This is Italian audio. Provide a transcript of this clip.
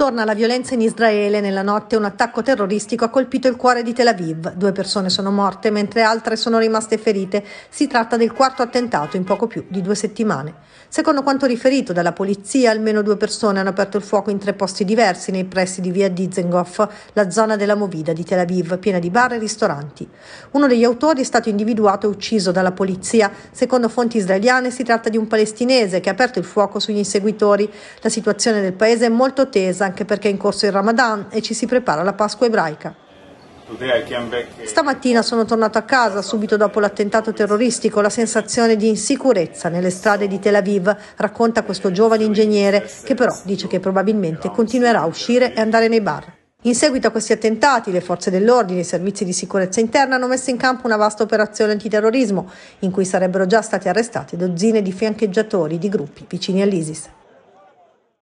Torna la violenza in Israele. Nella notte un attacco terroristico ha colpito il cuore di Tel Aviv. Due persone sono morte mentre altre sono rimaste ferite. Si tratta del quarto attentato in poco più di due settimane. Secondo quanto riferito dalla polizia, almeno due persone hanno aperto il fuoco in tre posti diversi nei pressi di via Dizengoff, la zona della Movida di Tel Aviv, piena di bar e ristoranti. Uno degli autori è stato individuato e ucciso dalla polizia. Secondo fonti israeliane si tratta di un palestinese che ha aperto il fuoco sugli inseguitori. La situazione del paese è molto tesa anche perché è in corso il Ramadan e ci si prepara la Pasqua ebraica. Stamattina sono tornato a casa subito dopo l'attentato terroristico, la sensazione di insicurezza nelle strade di Tel Aviv, racconta questo giovane ingegnere che però dice che probabilmente continuerà a uscire e andare nei bar. In seguito a questi attentati, le forze dell'ordine e i servizi di sicurezza interna hanno messo in campo una vasta operazione antiterrorismo, in cui sarebbero già stati arrestati dozzine di fiancheggiatori di gruppi vicini all'ISIS.